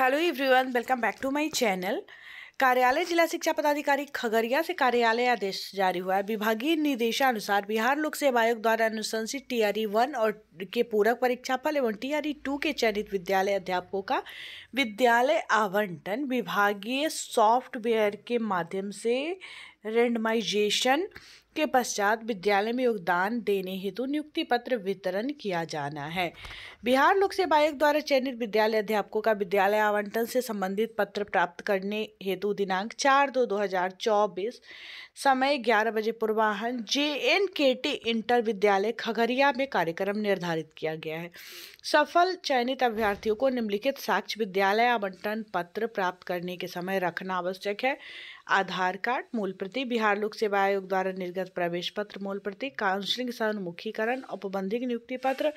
hello everyone welcome back to my channel कार्यालय जिला शिक्षा पदाधिकारी खगड़िया से कार्यालय आदेश जारी हुआ है विभागीय निर्देशानुसार बिहार लोक सेवा आयोग द्वारा अनुशंसित टी आर वन और के पूरक परीक्षा फल एवं आर टू के चयनित विद्यालय अध्यापकों का विद्यालय आवंटन विभागीय सॉफ्टवेयर के माध्यम से रेंडमाइजेशन के पश्चात विद्यालय में योगदान देने हेतु नियुक्ति पत्र वितरण किया जाना है बिहार लोक सेवा आयोग द्वारा चयनित विद्यालय अध्यापकों का विद्यालय आवंटन से संबंधित पत्र प्राप्त करने हेतु दिनांक चार दो दो हजार चौबीस समय ग्यारह बजे पूर्वाहन J N K T inter विद्यालय खगड़िया में कार्यक्रम निर्धारित किया गया है सफल चयनित अभ्यर्थियों को निम्नलिखित साक्ष्य विद्यालय आवंटन पत्र प्राप्त करने के समय रखना आवश्यक है आधार कार्ड मूल प्रति बिहार लोक सेवा आयोग द्वारा निर्गत व्यक्तिगत प्रवेश पत्र मूल प्रति काउंसलिंग सन्मुखीकरण औपबंधिक नियुक्ति पत्र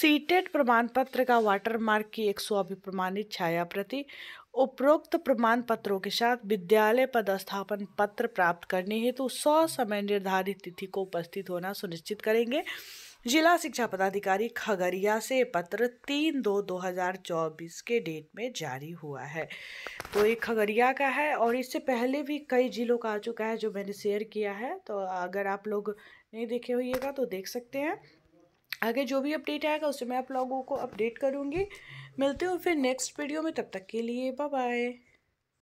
सीटेट प्रमाण पत्र का वाटरमार्क की एक सौ अभिप्रमाणित छाया प्रति उपरोक्त प्रमाण पत्रों के साथ विद्यालय पदस्थापन पत्र प्राप्त करने हेतु सौ समय निर्धारित तिथि को उपस्थित होना सुनिश्चित करेंगे जिला शिक्षा पदाधिकारी खगड़िया से पत्र तीन दो दो हज़ार चौबीस के डेट में जारी हुआ है तो ये खगड़िया का है और इससे पहले भी कई जिलों का आ चुका है जो मैंने शेयर किया है तो अगर आप लोग नहीं देखे होइएगा तो देख सकते हैं आगे जो भी अपडेट आएगा उससे मैं आप लोगों को अपडेट करूँगी मिलते हो फिर नेक्स्ट वीडियो में तब तक के लिए बाय